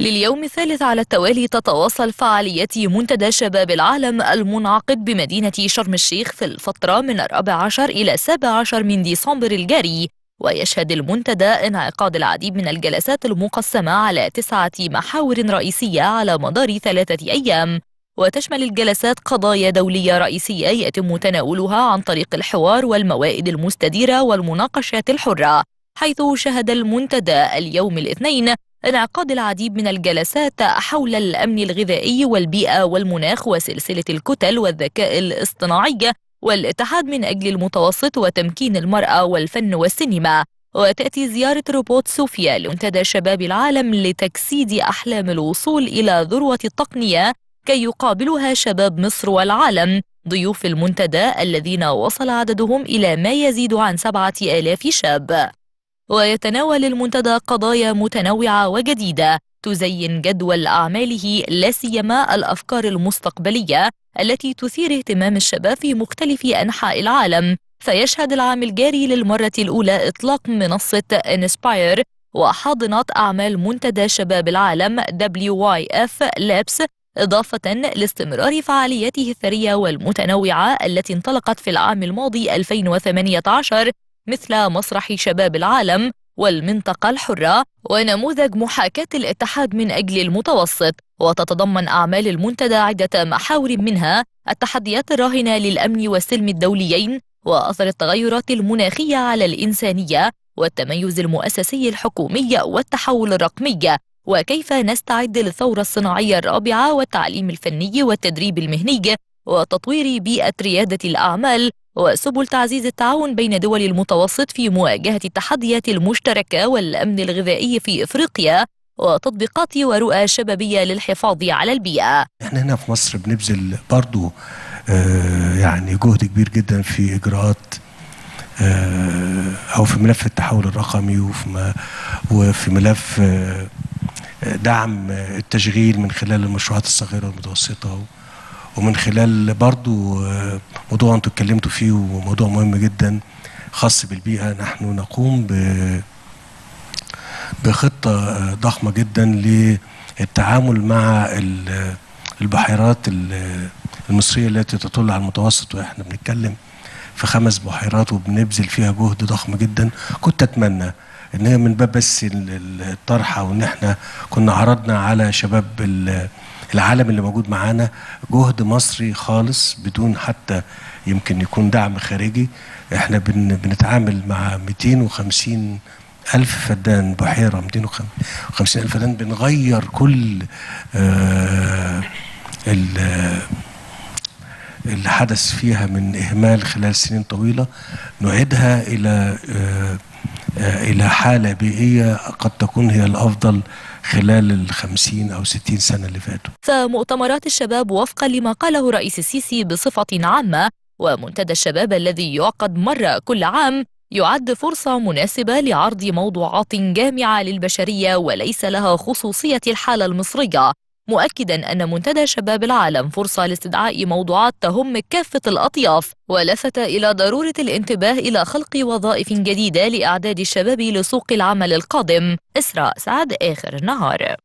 لليوم الثالث على التوالي تتواصل فعاليات منتدى شباب العالم المنعقد بمدينة شرم الشيخ في الفترة من 14 إلى 17 من ديسمبر الجاري ويشهد المنتدى انعقاد العديد من الجلسات المقسمة على تسعة محاور رئيسية على مدار ثلاثة أيام وتشمل الجلسات قضايا دولية رئيسية يتم تناولها عن طريق الحوار والموائد المستديرة والمناقشات الحرة حيث شهد المنتدى اليوم الاثنين انعقاد العديد من الجلسات حول الأمن الغذائي والبيئة والمناخ وسلسلة الكتل والذكاء الاصطناعي والاتحاد من أجل المتوسط وتمكين المرأة والفن والسينما وتأتي زيارة روبوت صوفيا لمنتدى شباب العالم لتجسيد أحلام الوصول إلى ذروة التقنية كي يقابلها شباب مصر والعالم ضيوف المنتدى الذين وصل عددهم إلى ما يزيد عن سبعة آلاف شاب ويتناول المنتدى قضايا متنوعة وجديدة تزين جدول أعماله لا سيما الأفكار المستقبلية التي تثير اهتمام الشباب في مختلف أنحاء العالم فيشهد العام الجاري للمرة الأولى إطلاق منصة انسباير وحاضنة أعمال منتدى شباب العالم WYF Labs إضافة لاستمرار فعالياته الثرية والمتنوعة التي انطلقت في العام الماضي 2018 مثل مسرح شباب العالم والمنطقة الحرة ونموذج محاكاة الاتحاد من أجل المتوسط وتتضمن أعمال المنتدى عدة محاور منها التحديات الراهنة للأمن والسلم الدوليين وأثر التغيرات المناخية على الإنسانية والتميز المؤسسي الحكومي والتحول الرقمي وكيف نستعد للثورة الصناعية الرابعة والتعليم الفني والتدريب المهني وتطوير بيئة ريادة الأعمال وسبل تعزيز التعاون بين دول المتوسط في مواجهة التحديات المشتركة والأمن الغذائي في إفريقيا وتطبيقات ورؤى شبابية للحفاظ على البيئة احنا هنا في مصر بنبذل برضو آه، يعني جهد كبير جدا في إجراءات آه، أو في ملف التحول الرقمي وفي, ملف آه، دعم التشغيل من خلال المشروعات الصغيرة والمتوسطة ومن خلال برضو آه، موضوع انتوا اتكلمتوا فيه وموضوع مهم جدا خاص بالبيئه نحن نقوم ب بخطه آه، ضخمه جدا للتعامل مع البحيرات المصريه التي تطل على المتوسط واحنا بنتكلم في خمس بحيرات وبنبذل فيها جهد ضخم جدا كنت اتمنى ان هي من باب بس الطرحه وان احنا كنا عرضنا على شباب العالم اللي موجود معانا جهد مصري خالص بدون حتى يمكن يكون دعم خارجي احنا بن بنتعامل مع 250 ألف فدان بحيرة 250 ألف فدان بنغير كل آه، ال اللي حدث فيها من إهمال خلال سنين طويلة نعيدها إلى آه آه، إلى حالة بيئية قد تكون هي الأفضل خلال الخمسين أو ستين سنة اللي فاتوا فمؤتمرات الشباب وفقا لما قاله رئيس السيسي بصفة عامة ومنتدى الشباب الذي يعقد مرة كل عام يعد فرصة مناسبة لعرض موضوعات جامعة للبشرية وليس لها خصوصية الحالة المصرية مؤكدا أن منتدى شباب العالم فرصة لاستدعاء موضوعات تهم كافة الأطياف ولفت إلى ضرورة الانتباه إلى خلق وظائف جديدة لإعداد الشباب لسوق العمل القادم إسراء سعد آخر نهار